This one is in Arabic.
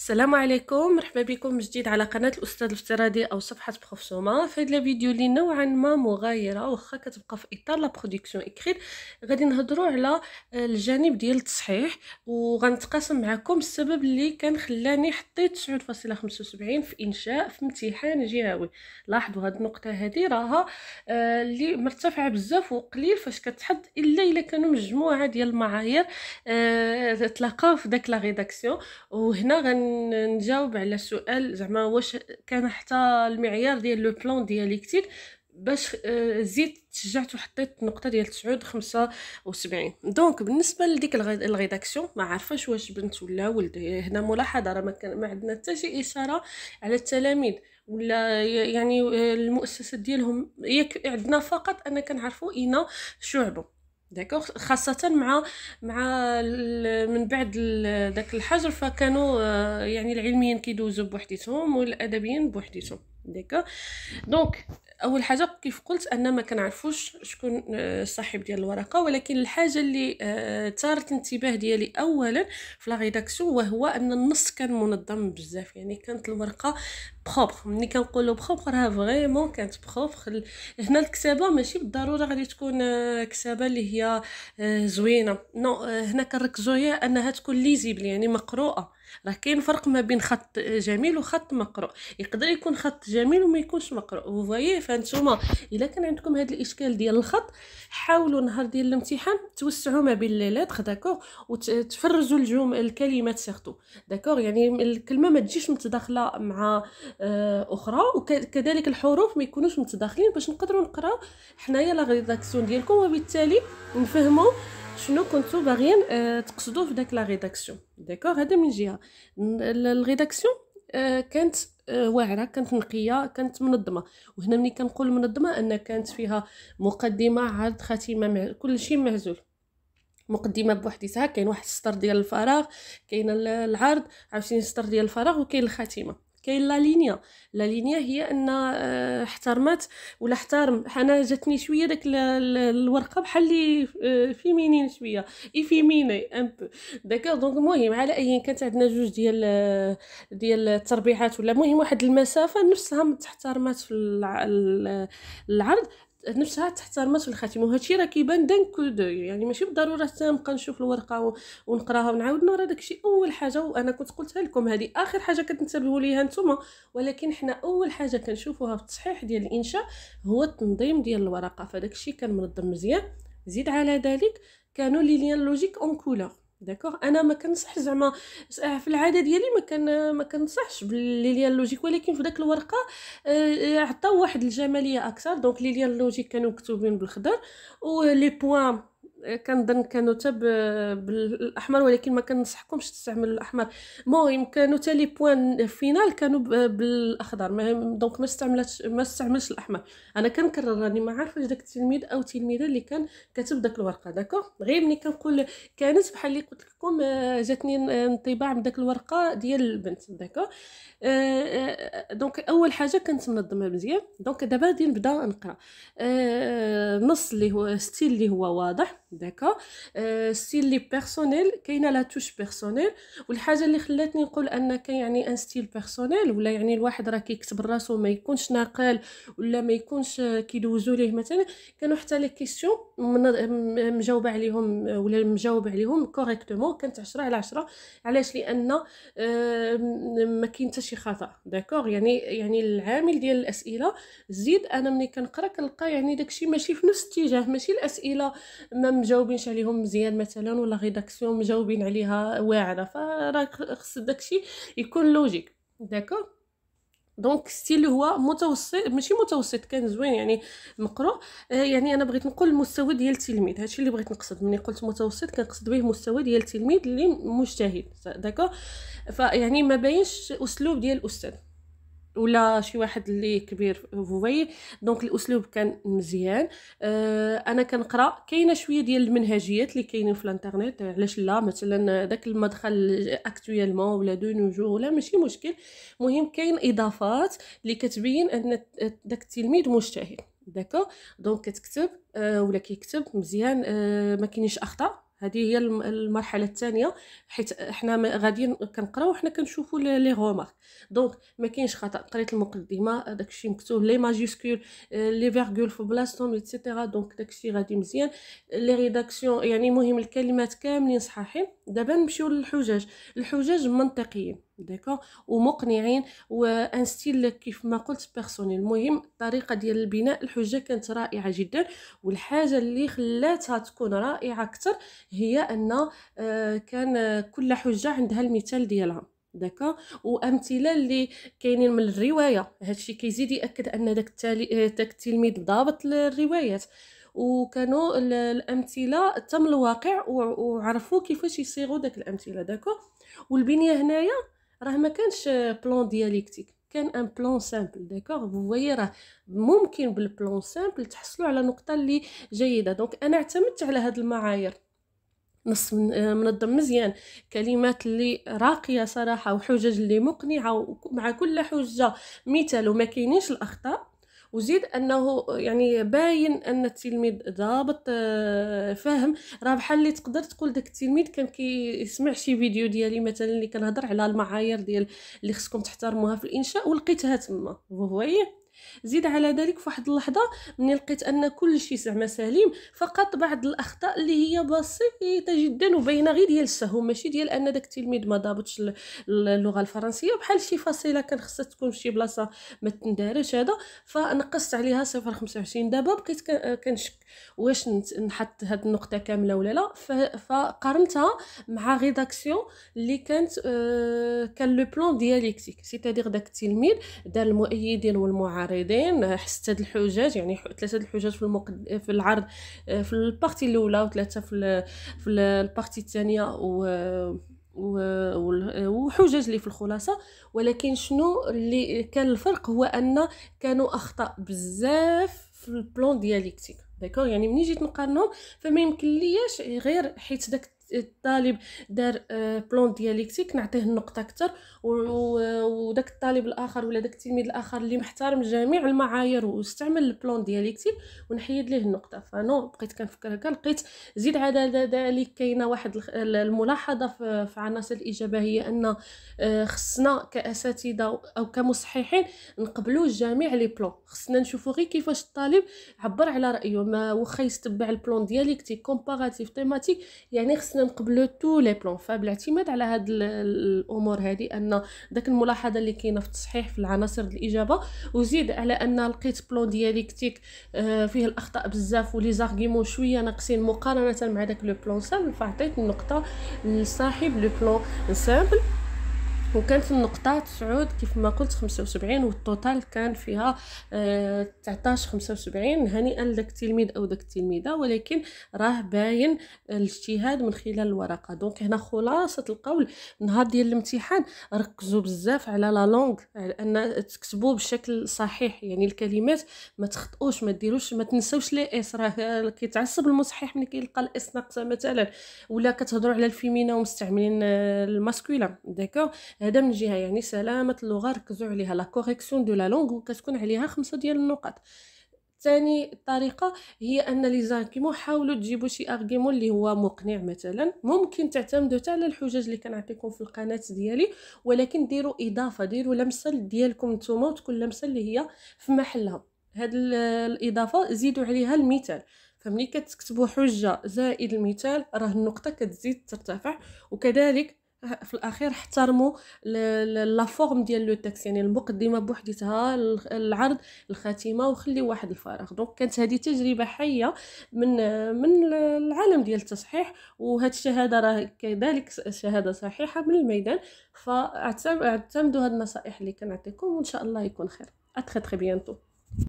السلام عليكم مرحبا بكم جديد على قناه الاستاذ الافتراضي او صفحه بروفسوما في هذا الفيديو اللي نوعا ما مغايره واخا كتبقى في اطار لا برودكسيون اكريت غادي نهضروا على الجانب ديال التصحيح وغنتقاسم معكم السبب اللي كان خلاني حطيت 9.75 في انشاء في امتحان جهوي لاحظوا هاد النقطه هذه راها آه، اللي مرتفعه بزاف وقليل فاش كتحط الا الا كانوا مجموعه ديال المعايير آه، تلاقاو في داك لا ريداكسيون وهنا غن نجاوب على السؤال زعما واش كان حتى المعيار ديال لو بلان ديالكتيك باش آه، زيد تشجعت وحطيت النقطه ديال 9 75 دونك بالنسبه لديك الغيداكسيون ما عارفاش واش بنت ولا ولد هنا ملاحظه راه ما, ما عندنا حتى شي اشاره على التلاميذ ولا يعني آه، المؤسسات ديالهم عندنا فقط ان كنعرفوا اين شعبه داكوغ خاصة مع مع من بعد داك الحجر فكانوا آه، يعني العلميين كيدوزو بوحديتهم والادبيين بوحديتهم داكوغ دونك اول حاجه كيف قلت انا ما كنعرفوش شكون آه، صاحب ديال الورقه ولكن الحاجه اللي ثارت آه، انتباه ديالي اولا في لا ريداكسيون وهو ان النص كان منظم بزاف يعني كانت الورقه بروبر ملي كنقولوا بروبر راه فريمون كانت بروبر هنا الكتابه ماشي بالضروره غادي تكون آه، كتابه اللي هي زوينه نو هنا كنركزوا هي انها تكون ليزيبل يعني مقروءه راه كاين فرق ما بين خط جميل وخط مقروء يقدر يكون خط جميل وما يكونش مقروء فوايي فانتوما الا كان عندكم هذا الاشكال ديال الخط حاولوا نهار ديال الامتحان توسعوا ما بين لي لاتغ داكوغ وتفرزوا الجم الكلمات سيغتو داكوغ يعني الكلمه ما تجيش متداخله مع آه، اخرى وكذلك الحروف ما يكونوش متداخلين باش نقدروا نقراو حنايا لا ريداكسيون ديالكم وبالتالي نفهموا شنو كنتو باغيين آه، تقصدوا في داك لا ريداكسيون داكوغ هذا من جهه الريداكسيون آه، كانت آه، واعره كانت نقيه كانت منظمه وهنا ملي كنقول منظمه ان كانت فيها مقدمه عرض خاتمه مع كل شيء معزول مقدمه بوحديتها كاين واحد السطر ديال الفراغ كاين العرض عاوتاني السطر ديال الفراغ وكاين الخاتمه كاين لا لينيا لا لينيا هي ان آه، احترمت ولا احترم انا جاتني شويه داك الورقه بحال اللي فيمينين آه، شويه اي فيميني ان بو داكور دونك المهم على اي كانت عندنا جوج ديال آه، ديال التربيعات ولا المهم واحد المسافه نفسها متحترمات في العرض نفسها تحترمات في الخاتم وهادشي راه كيبان دان كودو يعني ماشي بالضروره نبقى نشوف الورقه ونقراها ونعاود راه داكشي اول حاجه وانا كنت قلتها لكم هذه اخر حاجه كتنتبهوا ليها نتوما ولكن حنا اول حاجه كنشوفوها في التصحيح ديال الانشاء هو التنظيم ديال الورقه فداكشي كان منظم مزيان زيد على ذلك كانوا لي ليان لوجيك اون كولور داكوغ انا ما كنصح زعما في العاده ديالي ما كان ما كنصحش بالليليان لوجيك ولكن في داك الورقه آه، عطاو واحد الجماليه اكثر دونك ليليان لوجيك كانوا مكتوبين بالخضر ولي بوان كنظن كانوا حتى بالاحمر ولكن ما كنصحكمش تستعملوا الاحمر المهم كانوا حتى لي بوين فينال كانوا بالاخضر دونك ما استعملتش ما استعملش الاحمر انا كنكرر راني ما عارفه واش داك التلميذ او التلميذه اللي كان كاتب داك الورقه داكوغ غير ملي كنقول كانت بحال اللي قلت لكم آه، جاتني انطباع من داك الورقه ديال البنت داكوغ آه، دونك آه، اول حاجه كنت منظمه مزيان دونك دابا غادي نبدا نقرا النص اللي هو ستيل اللي هو واضح داكا ستيل لي بيرسونيل كاينه لا توش بيرسونيل والحاجه اللي خلاتني نقول ان يعني ان ستيل بيرسونيل ولا يعني الواحد راه كيكتب راسو ما يكونش ناقل ولا ما يكونش كيدوزو ليه مثلا كانوا حتى لي كيسيون مجاوبه عليهم ولا مجاوب عليهم كوريكتومون كانت 10 على 10 علاش لان آه، ما كاين حتى شي خطا داكوغ يعني يعني العامل ديال الاسئله زيد انا ملي كنقرا كنلقى يعني داكشي ماشي في نفس الاتجاه ماشي الاسئله ما مجاوبينش عليهم مزيان مثلا ولا غيداكسيون مجاوبين عليها واعره فراك خص داكشي يكون لوجيك داكو دونك ستيل هو متوسط ماشي متوسط كان زوين يعني مقروء آه، يعني انا بغيت نقول المستوى ديال التلميذ هادشي اللي بغيت نقصد ملي قلت متوسط كنقصد به مستوى ديال التلميذ اللي مجتهد داكو فيعني ما باينش اسلوب ديال الاستاذ ولا شي واحد اللي كبير هوي دونك الاسلوب كان مزيان أه انا كنقرا كاينه شويه ديال المنهجيات اللي كاينين في الانترنيت علاش لا مثلا داك المدخل اكطويلمون ولا دو نوجو ولا ماشي مشكل مهم كاين اضافات اللي كتبين ان داك التلميذ مجتهد داكو دونك كتكتب أه ولا كيكتب مزيان أه ما كاينش اخطاء هذه هي المرحله الثانيه حيت حنا غاديين كنقراو حنا كنشوفوا لي غومارك دونك ما كاينش خطا قريت المقدمه داكشي مكتوب لي ماجيسكول آه، لي فيرغول في بلاصتهم ايتترا دونك داكشي غادي مزيان لي ريداكسيون يعني مهم الكلمات كاملين صحاحين دابا نمشيو للحجاج الحجاج منطقيين ديكور ومقنعين وان ستيل كيف ما قلت بيرسونيل المهم الطريقه ديال البناء الحجه كانت رائعه جدا والحاجه اللي خلاتها تكون رائعه اكثر هي ان كان كل حجه عندها المثال ديالها داكا وامثله اللي كاينين من الروايه هادشي كيزيد ياكد ان داك داك التلميذ ضابط الروايات وكانوا الامثله تم الواقع وعرفوا كيفاش يصيغوا داك الامثله داكو والبنيه هنايا راه ما كانش بلون دياليكتيك كان ان بلون سامبل داكوغ فوي راه ممكن بالبلون سامبل تحصلوا على نقطه اللي جيده دونك انا اعتمدت على هاد المعايير نص من منظم مزيان كلمات اللي راقيه صراحه وحجج اللي مقنعه ومع كل حجه مثال وما كاينينش الاخطاء وزيد انه يعني باين ان التلميذ ضابط آه، فاهم راه بحال اللي تقدر تقول داك التلميذ كان كيسمع شي فيديو ديالي مثلا اللي كنهضر على المعايير ديال اللي خصكم تحترموها في الانشاء ولقيتها تما فهمتي زيد على ذلك في واحد اللحظه ملي لقيت ان كل شيء زعما سليم فقط بعض الاخطاء اللي هي بسيطه جدا وباينه غير ديال السهو ماشي ديال ان داك التلميذ ما ضابطش اللغه الفرنسيه بحال شي فصيله كان خصها تكون في شي بلاصه ما تندارش هذا فنقصت عليها 0.25 دابا بقيت كنشك واش نحط هاد النقطه كامله ولا لا فقارنتها مع ريداكسيون اللي كانت آه، كان لو بلون ديالكتيك سيتادير داك التلميذ دار المؤيدين والمعارضين معرضين حسيت هاد الحجاج يعني ثلاثه الحجاج في المقد... في العرض آه، في البارتي الاولى وثلاثه في ال... في البارتي الثانيه و وحجج لي في الخلاصه ولكن شنو اللي كان الفرق هو ان كانوا اخطاء بزاف في البلون ديالكتيك داكور يعني ملي جيت نقارنهم فما يمكن لياش غير حيت داك الطالب دار بلون آه، ديالكتيك نعطيه النقطه اكثر وداك الطالب الاخر ولا داك التلميذ الاخر اللي محترم جميع المعايير واستعمل البلون ديالكتيك ونحيد ليه النقطه فنو بقيت كنفكر هكا لقيت زيد على ذلك كاينه واحد الملاحظه في عناصر الاجابه هي ان آه، خصنا كاساتذه او كمصححين نقبلوا جميع لي بلون خصنا نشوفوا غير كيفاش الطالب عبر على رايه ما واخا يتبع البلون ديالكتيك كومباراتيف تيماتيك يعني خصنا خصنا نقبلو تو لي بلون فبالاعتماد على هاد الامور هذه ان داك الملاحظه اللي كاينه في التصحيح في العناصر الاجابه وزيد على ان لقيت بلون ديالكتيك آه، فيه الاخطاء بزاف ولي زارغيمون شويه ناقصين مقارنه مع داك لو بلون سامبل فعطيت النقطه لصاحب لو بلون سامبل وكانت النقطة تسعود كيف ما قلت خمسة وسبعين والتوتال كان فيها آه، تعتاش خمسة وسبعين هنيئا لك التلميذ أو داك التلميذة ولكن راه باين الاجتهاد من خلال الورقة دونك هنا خلاصة القول نهار ديال الامتحان ركزوا بزاف على لا لونغ على أن تكتبوا بشكل صحيح يعني الكلمات ما تخطئوش ما ديروش ما تنساوش لي اس راه كيتعصب المصحح ملي كيلقى الاس ناقصة مثلا ولا كتهضروا على الفيمينا ومستعملين آه، الماسكولا داكو هذا من جهه يعني سلامه اللغه ركزوا عليها لا كوريكسيون دو لا لونغ وكتكون عليها خمسه ديال النقط ثاني الطريقه هي ان لي زارغيمون حاولوا تجيبوا شي ارغيمون اللي هو مقنع مثلا ممكن تعتمدوا حتى على الحجج اللي كنعطيكم في القناه ديالي ولكن ديروا اضافه ديروا لمسه ديالكم نتوما وتكون لمسه اللي هي في محلها هاد الاضافه زيدوا عليها المثال فملي كتكتبوا حجه زائد المثال راه النقطه كتزيد ترتفع وكذلك في الاخير احترموا لا فورم ديال لو تيكست يعني المقدمه بوحدتها العرض الخاتمه وخلي واحد الفراغ دونك كانت هذه تجربه حيه من من العالم ديال التصحيح وهاد الشهاده راه كذلك شهاده صحيحه من الميدان فاعتمدوا هاد النصائح اللي كنعطيكم وان شاء الله يكون خير اتري تري بيانتو